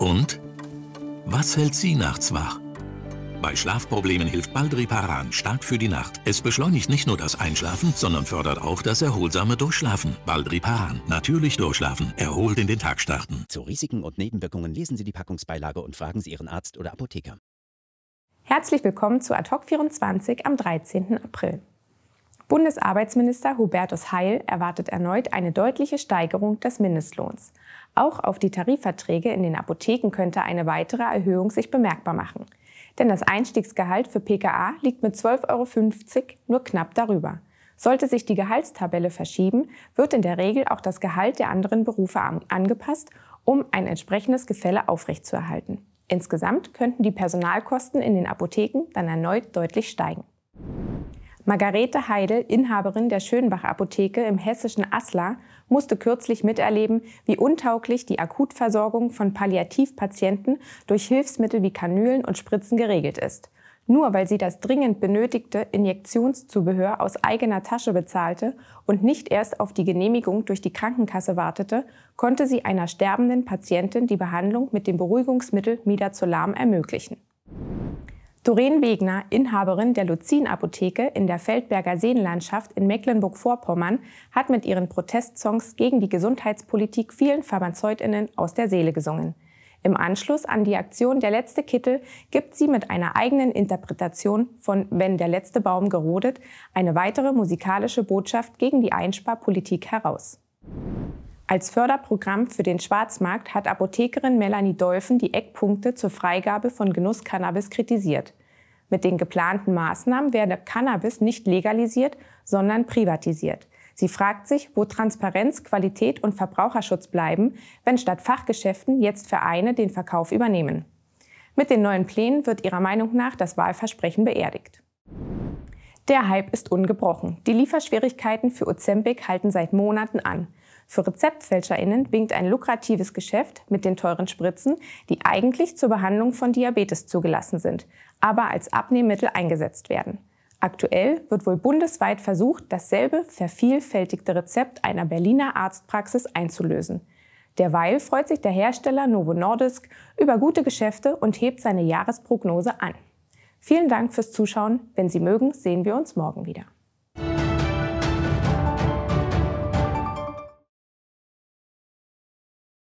Und? Was hält Sie nachts wach? Bei Schlafproblemen hilft Baldriparan stark für die Nacht. Es beschleunigt nicht nur das Einschlafen, sondern fördert auch das erholsame Durchschlafen. Baldriparan. Natürlich durchschlafen. Erholt in den Tag starten. Zu Risiken und Nebenwirkungen lesen Sie die Packungsbeilage und fragen Sie Ihren Arzt oder Apotheker. Herzlich willkommen zu Ad hoc 24 am 13. April. Bundesarbeitsminister Hubertus Heil erwartet erneut eine deutliche Steigerung des Mindestlohns. Auch auf die Tarifverträge in den Apotheken könnte eine weitere Erhöhung sich bemerkbar machen. Denn das Einstiegsgehalt für PKA liegt mit 12,50 Euro nur knapp darüber. Sollte sich die Gehaltstabelle verschieben, wird in der Regel auch das Gehalt der anderen Berufe angepasst, um ein entsprechendes Gefälle aufrechtzuerhalten. Insgesamt könnten die Personalkosten in den Apotheken dann erneut deutlich steigen. Margarete Heidel, Inhaberin der Schönbach Apotheke im hessischen Aslar, musste kürzlich miterleben, wie untauglich die Akutversorgung von Palliativpatienten durch Hilfsmittel wie Kanülen und Spritzen geregelt ist. Nur weil sie das dringend benötigte Injektionszubehör aus eigener Tasche bezahlte und nicht erst auf die Genehmigung durch die Krankenkasse wartete, konnte sie einer sterbenden Patientin die Behandlung mit dem Beruhigungsmittel Midazolam ermöglichen. Doreen Wegner, Inhaberin der Luzin-Apotheke in der Feldberger Seenlandschaft in Mecklenburg-Vorpommern, hat mit ihren Protestsongs gegen die Gesundheitspolitik vielen PharmazeutInnen aus der Seele gesungen. Im Anschluss an die Aktion Der letzte Kittel gibt sie mit einer eigenen Interpretation von Wenn der letzte Baum gerodet eine weitere musikalische Botschaft gegen die Einsparpolitik heraus. Als Förderprogramm für den Schwarzmarkt hat Apothekerin Melanie Dolfen die Eckpunkte zur Freigabe von Genusscannabis kritisiert. Mit den geplanten Maßnahmen werde Cannabis nicht legalisiert, sondern privatisiert. Sie fragt sich, wo Transparenz, Qualität und Verbraucherschutz bleiben, wenn statt Fachgeschäften jetzt Vereine den Verkauf übernehmen. Mit den neuen Plänen wird ihrer Meinung nach das Wahlversprechen beerdigt. Der Hype ist ungebrochen. Die Lieferschwierigkeiten für Ozempic halten seit Monaten an. Für RezeptfälscherInnen winkt ein lukratives Geschäft mit den teuren Spritzen, die eigentlich zur Behandlung von Diabetes zugelassen sind, aber als Abnehmmittel eingesetzt werden. Aktuell wird wohl bundesweit versucht, dasselbe vervielfältigte Rezept einer Berliner Arztpraxis einzulösen. Derweil freut sich der Hersteller Novo Nordisk über gute Geschäfte und hebt seine Jahresprognose an. Vielen Dank fürs Zuschauen. Wenn Sie mögen, sehen wir uns morgen wieder.